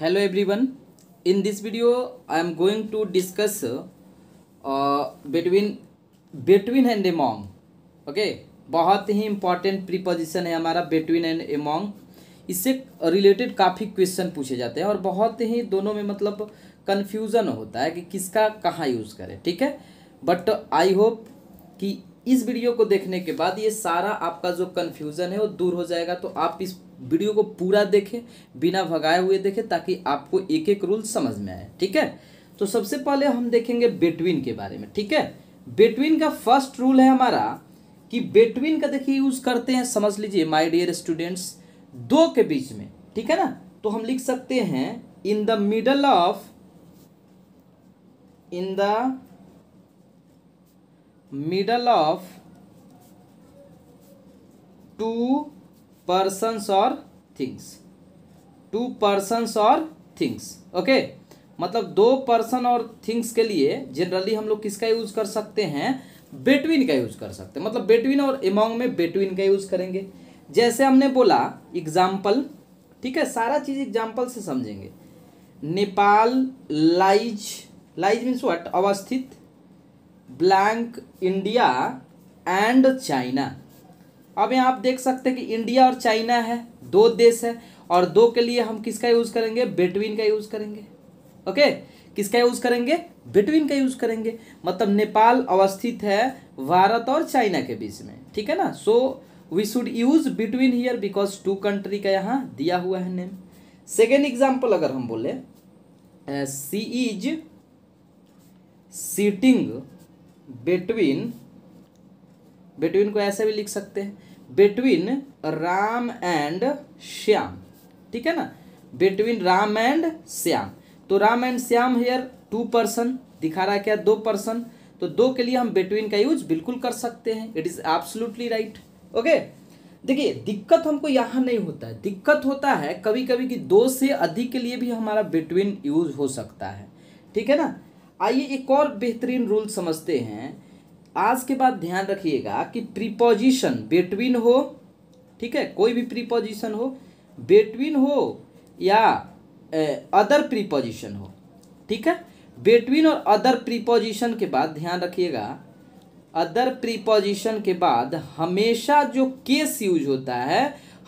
hello everyone in this video I am going to discuss between between and among okay बहुत ही important preposition है हमारा between and among इससे related काफ़ी question पूछे जाते हैं और बहुत ही दोनों में मतलब कन्फ्यूज़न होता है कि किसका कहाँ यूज़ करें ठीक है बट आई होप कि इस वीडियो को देखने के बाद ये सारा आपका जो कन्फ्यूज़न है वो दूर हो जाएगा तो आप इस वीडियो को पूरा देखें बिना भगाए हुए देखें ताकि आपको एक एक रूल समझ में आए ठीक है तो सबसे पहले हम देखेंगे बेटवीन के बारे में ठीक है बेटवीन का फर्स्ट रूल है हमारा कि बेटवीन का देखिए यूज़ करते हैं समझ लीजिए माय डियर स्टूडेंट्स दो के बीच में ठीक है ना तो हम लिख सकते हैं in the middle of in the middle of two persons और थिंग्स टू पर्सन्स और थिंग्स ओके मतलब दो पर्सन और थिंग्स के लिए जनरली हम लोग किसका यूज कर सकते हैं बेटवीन का यूज कर सकते हैं मतलब बेटवीन और एमोंग में बेटवीन का यूज करेंगे जैसे हमने बोला एग्जाम्पल ठीक है सारा चीज एग्जाम्पल से समझेंगे Nepal lies lies means what अवस्थित ब्लैंक इंडिया एंड चाइना अब यहाँ आप देख सकते हैं कि इंडिया और चाइना है दो देश है और दो के लिए हम किसका यूज़ करेंगे बिटवीन का यूज़ करेंगे ओके किसका यूज़ करेंगे बिटवीन का यूज़ करेंगे मतलब नेपाल अवस्थित है भारत और चाइना के बीच में ठीक है ना so we should use between here because two country का यहाँ दिया हुआ है नेम सेकेंड एग्जाम्पल अगर हम बोले she is sitting between between को ऐसे भी लिख सकते हैं बिटवीन राम एंड श्याम ठीक है ना बिटवीन राम एंड श्याम तो Ram and Shyam here two person दिखा रहा है क्या दो पर्सन तो दो के लिए हम बिटवीन का यूज बिल्कुल कर सकते हैं it is absolutely right okay देखिए दिक्कत हमको यहां नहीं होता है दिक्कत होता है कभी कभी कि दो से अधिक के लिए भी हमारा बिटवीन यूज हो सकता है ठीक है ना आइए एक और बेहतरीन रूल समझते हैं आज के बाद ध्यान रखिएगा कि प्रीपोजिशन बेटवीन हो ठीक है कोई भी प्रीपोजिशन हो बेटवीन हो या अदर प्रीपोजिशन हो ठीक है बेटवीन और अदर प्रीपोजिशन के बाद ध्यान रखिएगा अदर प्रीपोजिशन के बाद हमेशा जो केस यूज होता है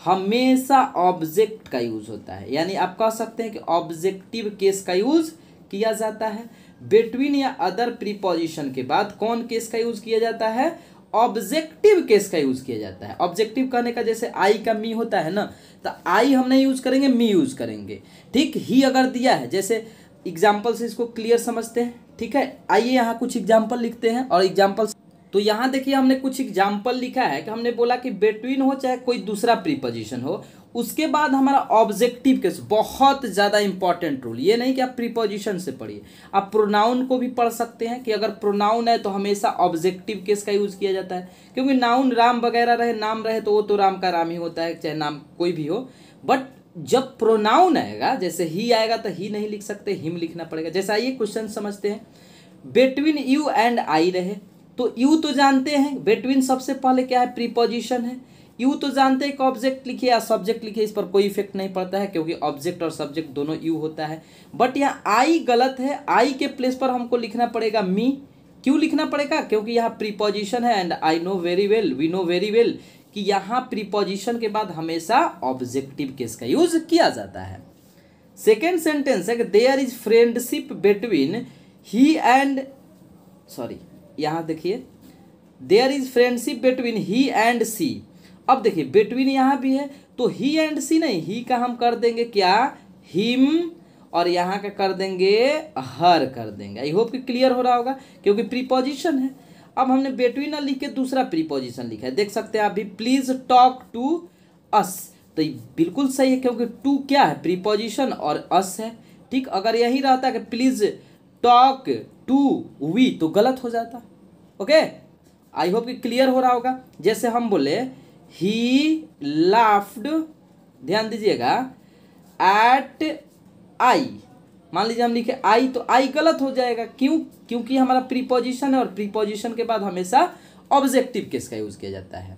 हमेशा ऑब्जेक्ट का यूज होता है यानी आप कह सकते हैं कि ऑब्जेक्टिव केस का यूज किया जाता है बिटवीन या अदर प्रीपोजिशन के बाद कौन केस का यूज किया जाता है ऑब्जेक्टिव केस का यूज किया जाता है ऑब्जेक्टिव कहने का जैसे आई का मी होता है ना तो आई हम नहीं यूज करेंगे मी यूज करेंगे ठीक ही अगर दिया है जैसे एग्जाम्पल से इसको क्लियर समझते हैं ठीक है आइए यहाँ कुछ एग्जाम्पल लिखते हैं और एग्जाम्पल तो यहाँ देखिए हमने कुछ एग्जाम्पल लिखा है कि हमने बोला कि बिटवीन हो चाहे कोई दूसरा प्रीपोजिशन हो उसके बाद हमारा ऑब्जेक्टिव केस बहुत ज़्यादा इंपॉर्टेंट रोल ये नहीं कि आप प्रीपोजिशन से पढ़िए आप प्रोनाउन को भी पढ़ सकते हैं कि अगर प्रोनाउन है तो हमेशा ऑब्जेक्टिव केस का यूज़ किया जाता है क्योंकि नाउन राम वगैरह रहे नाम रहे तो वो तो राम का राम ही होता है चाहे नाम कोई भी हो बट जब प्रोनाउन आएगा जैसे ही आएगा तो ही नहीं लिख सकते हिम लिखना पड़ेगा जैसा ये क्वेश्चन समझते हैं बिटवीन यू एंड आई रहे तो यू तो जानते हैं बिटवीन सबसे पहले क्या है प्रीपोजिशन है यू तो जानते हैं कि ऑब्जेक्ट लिखे या सब्जेक्ट लिखे इस पर कोई इफेक्ट नहीं पड़ता है क्योंकि ऑब्जेक्ट और सब्जेक्ट दोनों यू होता है बट यहाँ आई गलत है आई के प्लेस पर हमको लिखना पड़ेगा मी क्यों लिखना पड़ेगा क्योंकि यहाँ प्रीपोजिशन है and I know very well we know very well कि यहाँ प्रीपोजिशन के बाद हमेशा ऑब्जेक्टिव केस का यूज किया जाता है सेकेंड सेंटेंस है कि there is friendship between he and sorry यहाँ देखिए there is friendship between he and she अब देखिए बिटवीन यहाँ भी है तो ही एंड सी नहीं ही का हम कर देंगे क्या हिम और यहाँ का कर देंगे हर कर देंगे आई होप कि क्लियर हो रहा होगा क्योंकि प्रीपोजिशन है अब हमने बिटवीन लिख के दूसरा प्रीपोजिशन लिखा है देख सकते हैं आप भी प्लीज़ टॉक टू अस तो बिल्कुल सही है क्योंकि टू क्या है प्रीपोजिशन और अस है ठीक अगर यही रहता कि प्लीज़ टॉक टू वी तो गलत हो जाता ओके आई होप कि क्लियर हो रहा होगा जैसे हम बोले ही लाफ्ड ध्यान दीजिएगा एट आई मान लीजिए हम लिखे आई तो आई गलत हो जाएगा क्यों क्योंकि हमारा प्रीपोजिशन है और प्रीपोजिशन के बाद हमेशा ऑब्जेक्टिव केस का यूज़ किया जाता है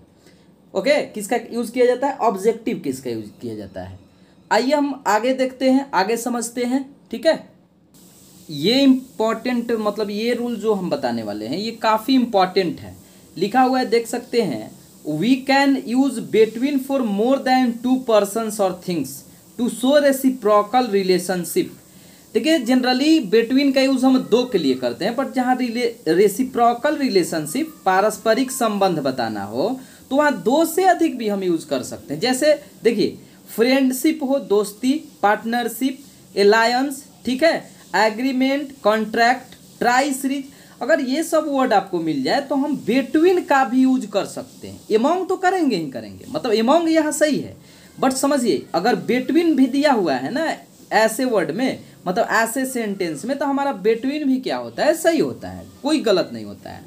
ओके किसका यूज़ किया जाता है ऑब्जेक्टिव केस का यूज़ किया जाता है आइए हम आगे देखते हैं आगे समझते हैं ठीक है ये इंपॉर्टेंट मतलब ये रूल जो हम बताने वाले हैं ये काफ़ी इम्पॉर्टेंट है लिखा हुआ है देख सकते हैं we can use between for more than two persons और things to show reciprocal relationship देखिए जनरली बिटवीन का यूज़ हम दो के लिए करते हैं बट जहाँ रिले रेसिप्रोकल रिलेशनशिप पारस्परिक संबंध बताना हो तो वहाँ दो से अधिक भी हम यूज़ कर सकते हैं जैसे देखिए फ्रेंडशिप हो दोस्ती पार्टनरशिप एलायंस ठीक है एग्रीमेंट कॉन्ट्रैक्ट ट्राई सीरीज अगर ये सब वर्ड आपको मिल जाए तो हम बेटवीन का भी यूज कर सकते हैं एमोंग तो करेंगे ही करेंगे मतलब एमोंग यहाँ सही है बट समझिए अगर बेटवीन भी दिया हुआ है ना ऐसे वर्ड में मतलब ऐसे सेंटेंस में तो हमारा बेटवीन भी क्या होता है सही होता है कोई गलत नहीं होता है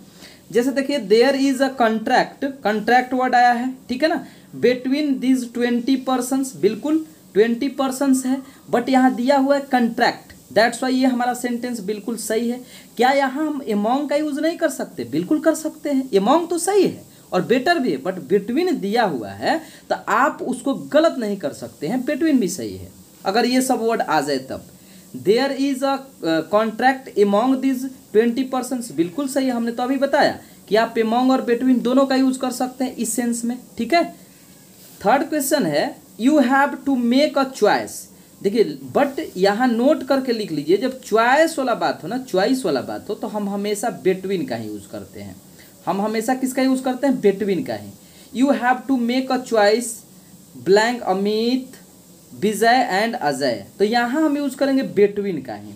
जैसे देखिए there is a contract contract word आया है ठीक है ना बिटवीन दिज ट्वेंटी पर्सनस बिल्कुल ट्वेंटी पर्सनस है बट यहाँ दिया हुआ है कंट्रैक्ट दैट्स वाई ये हमारा सेंटेंस बिल्कुल सही है क्या यहाँ हम एमोंग का यूज़ नहीं कर सकते बिल्कुल कर सकते हैं एमोंग तो सही है और बेटर भी है बट बिटवीन दिया हुआ है तो आप उसको गलत नहीं कर सकते हैं बिटवीन भी सही है अगर ये सब वर्ड आ जाए तब there is a contract among these twenty percent बिल्कुल सही है हमने तो अभी बताया कि आप एमोंग और बिटवीन दोनों का यूज कर सकते हैं इस सेंस में ठीक है थर्ड क्वेश्चन है you have to make a choice देखिए बट यहाँ नोट करके लिख लीजिए जब च्वाइस वाला बात हो ना च्वाइस वाला बात हो तो हम हमेशा बेटवीन का ही यूज़ करते हैं हम हमेशा किसका यूज़ करते हैं बेटवीन का ही you have to make a choice blank Amit Vijay and Ajay तो यहाँ हम यूज़ करेंगे बेटवीन का ही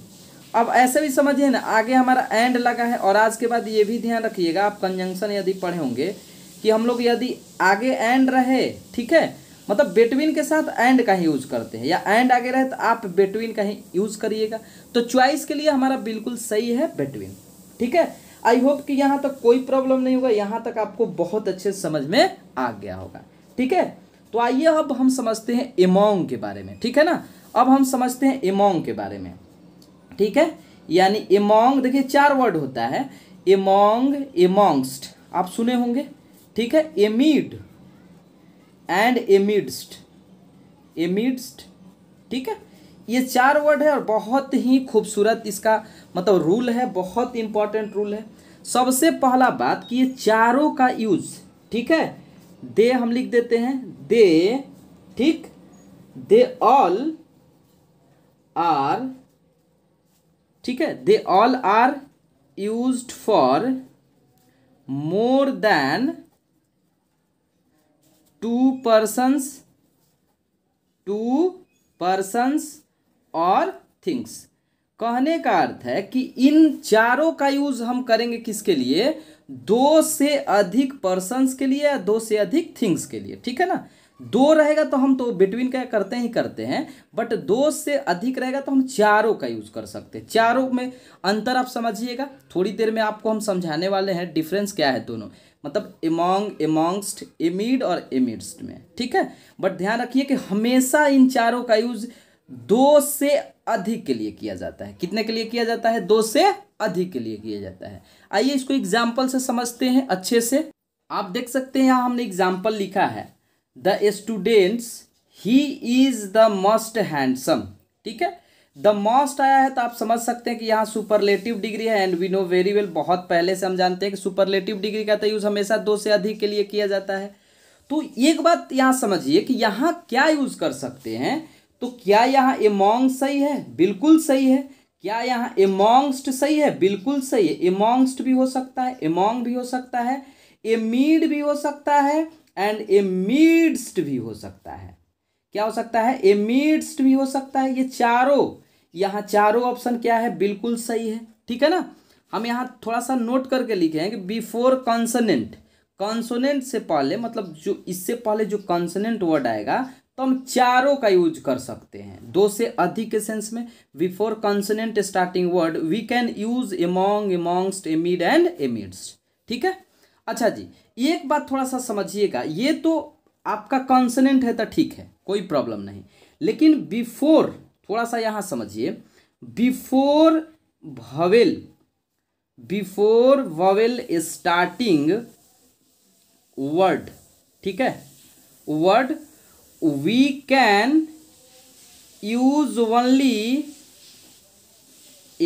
अब ऐसे भी समझिए ना आगे हमारा एंड लगा है और आज के बाद ये भी ध्यान रखिएगा आप कंजंक्शन यदि पढ़े होंगे कि हम लोग यदि आगे एंड रहे ठीक है मतलब बेटवीन के साथ एंड का ही यूज करते हैं या एंड आगे रहे तो आप बेटवीन का ही यूज करिएगा तो च्वाइस के लिए हमारा बिल्कुल सही है बेटवीन ठीक है आई होप कि यहाँ तक कोई प्रॉब्लम नहीं होगा यहाँ तक आपको बहुत अच्छे समझ में आ गया होगा ठीक है तो आइए अब हम समझते हैं एमोंग के बारे में ठीक है ना अब हम समझते हैं एमोंग के बारे में ठीक है यानी एमोंग देखिए चार वर्ड होता है एमोंग एमोंगस्ट आप सुने होंगे ठीक है एमीड एंड एमिड्स्ट एमिड्स्ट ठीक है ये चार वर्ड है और बहुत ही खूबसूरत इसका मतलब रूल है बहुत इंपॉर्टेंट रूल है सबसे पहला बात कि ये चारों का यूज ठीक है दे हम लिख देते हैं दे ठीक दे ऑल आर ठीक है they all are use for more than two persons two persons और थिंग्स कहने का अर्थ है कि इन चारों का यूज हम करेंगे किसके लिए दो से अधिक पर्सन्स के लिए या दो से अधिक थिंग्स के लिए ठीक है ना दो रहेगा तो हम तो बिटवीन का करते ही करते हैं बट दो से अधिक रहेगा तो हम चारों का यूज कर सकते हैं चारों में अंतर आप समझिएगा थोड़ी देर में आपको हम समझाने वाले हैं डिफरेंस क्या है दोनों मतलब एमोंग एमोंगस्ट एमिड और एमिडस्ट में ठीक है बट ध्यान रखिए कि हमेशा इन चारों का यूज दो से अधिक के लिए किया जाता है कितने के लिए किया जाता है दो से अधिक के लिए किया जाता है आइए इसको एग्जाम्पल से समझते हैं अच्छे से आप देख सकते हैं यहाँ हमने एग्जाम्पल लिखा है the students he is the most handsome ठीक है द मोस्ट आया है तो आप समझ सकते हैं कि यहाँ सुपरलेटिव डिग्री है and we know very well बहुत पहले से हम जानते हैं कि सुपरलेटिव डिग्री का तो यूज़ हमेशा दो से अधिक के लिए किया जाता है तो एक बात यहाँ समझिए कि यहाँ क्या यूज़ कर सकते हैं तो क्या यहाँ एमोंग सही है बिल्कुल सही है क्या यहाँ एमोंगस्ट सही है बिल्कुल सही है एमोंगस्ट भी हो सकता है एमोंग भी हो सकता है एमीड भी हो सकता है एंड एमीड्स्ट भी हो सकता है क्या हो सकता है एमिड्स भी हो सकता है ये चारों यहाँ चारों ऑप्शन क्या है बिल्कुल सही है ठीक है ना हम यहाँ थोड़ा सा नोट करके लिखे हैं कि बिफोर कॉन्सनेंट कॉन्सोनेंट से पहले मतलब जो इससे पहले जो कॉन्सनेंट वर्ड आएगा तो हम चारों का यूज कर सकते हैं दो से अधिक के सेंस में before consonant starting word we can use among amongst amid and amidst ठीक है अच्छा जी एक बात थोड़ा सा समझिएगा ये तो आपका कॉन्सनेंट है तो ठीक है कोई प्रॉब्लम नहीं लेकिन बिफोर थोड़ा सा यहाँ समझिए before vowel before vowel starting word ठीक है word we can use only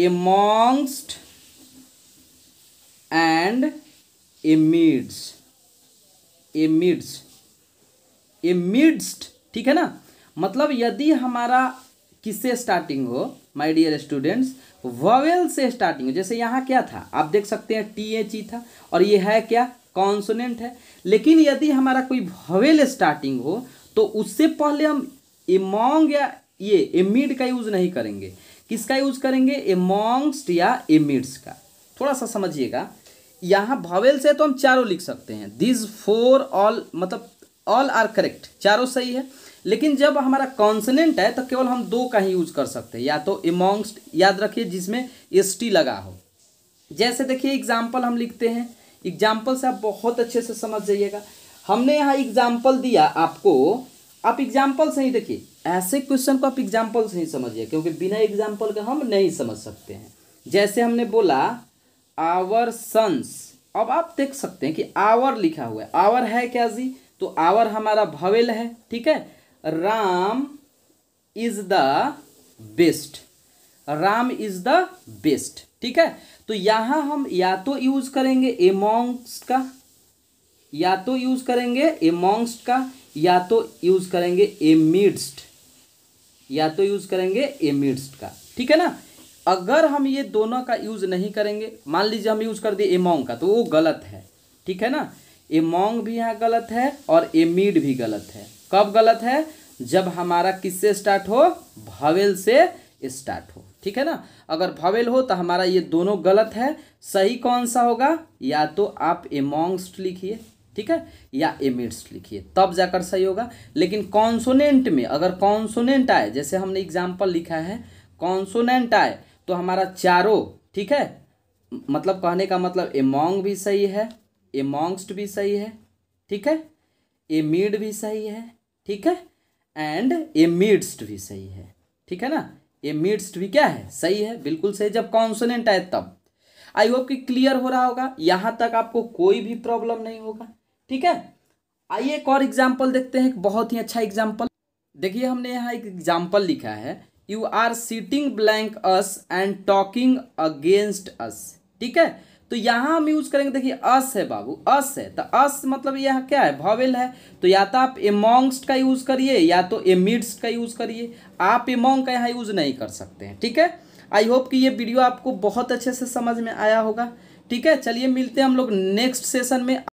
amongst and amidst amidst midst ठीक है ना मतलब यदि हमारा किससे स्टार्टिंग हो माय डियर स्टूडेंट्स वोवेल से स्टार्टिंग हो जैसे यहाँ क्या था आप देख सकते हैं टी एच ई था और ये है क्या कॉन्सोनेंट है लेकिन यदि हमारा कोई वोवेल स्टार्टिंग हो तो उससे पहले हम एमोंग या ये एमिड का यूज़ नहीं करेंगे किसका यूज़ करेंगे एमोंगस्ट या एमिड्स का थोड़ा सा समझिएगा यहाँ भवेल से तो हम चारों लिख सकते हैं दिज फोर ऑल मतलब ऑल आर करेक्ट चारों सही है लेकिन जब हमारा कॉन्सनेंट है तो केवल हम दो का ही यूज कर सकते हैं या तो इमोंगस्ट याद रखिए जिसमें एस टी लगा हो जैसे देखिए एग्जाम्पल हम लिखते हैं एग्जाम्पल से आप बहुत अच्छे से समझ जाइएगा हमने यहाँ एग्जाम्पल दिया आपको आप एग्जाम्पल से ही देखिए ऐसे क्वेश्चन को आप एग्जाम्पल से ही समझिए क्योंकि बिना एग्जाम्पल के हम नहीं समझ सकते हैं जैसे हमने बोला आवर सन्स अब आप देख सकते हैं कि आवर लिखा हुआ है आवर है क्या जी तो आवर हमारा भवेल है ठीक है Ram is the best Ram is the best ठीक है तो यहां हम या तो यूज करेंगे एमोंग्स का या तो यूज करेंगे एमोंग्स का या तो यूज करेंगे एमिड्स्ट या तो यूज करेंगे एमिड्स्ट का ठीक है ना अगर हम ये दोनों का यूज नहीं करेंगे मान लीजिए हम यूज कर दिए एमोंग का तो वो गलत है ठीक है ना ए मोंग भी यहाँ गलत है और ए मीड भी गलत है कब गलत है जब हमारा किससे स्टार्ट हो भवेल से स्टार्ट हो ठीक है ना अगर भवेल हो तो हमारा ये दोनों गलत है सही कौन सा होगा या तो आप ए एमोंगस्ट लिखिए ठीक है या एमिड्स लिखिए तब जाकर सही होगा लेकिन कॉन्सोनेंट में अगर कॉन्सोनेंट आए जैसे हमने एग्जाम्पल लिखा है कॉन्सोनेंट आए तो हमारा चारों ठीक है मतलब कहने का मतलब एमोंग भी सही है एमोंगस्ट भी सही है ठीक है एमिड भी सही है ठीक है एंड एमिड्स्ट भी सही है ठीक है ना एमिड्स्ट भी क्या है सही है बिल्कुल सही जब कॉन्सोनेंट आए तब आई होप कि क्लियर हो रहा होगा यहाँ तक आपको कोई भी प्रॉब्लम नहीं होगा ठीक है आइए एक और एग्जाम्पल देखते हैं एक बहुत ही अच्छा एग्जाम्पल देखिए हमने यहाँ एक एग्जाम्पल लिखा है you are sitting blank us and talking against us ठीक है तो यहाँ हम यूज करेंगे देखिए अस है बाबू अस है तो अस मतलब यह क्या है भवेल है तो या तो आप एमोंगस्ट का यूज करिए या तो एमिड्स का यूज करिए आप एमोंग का यहाँ यूज नहीं कर सकते हैं ठीक है आई होप कि ये वीडियो आपको बहुत अच्छे से समझ में आया होगा ठीक है चलिए मिलते हैं हम लोग नेक्स्ट सेशन में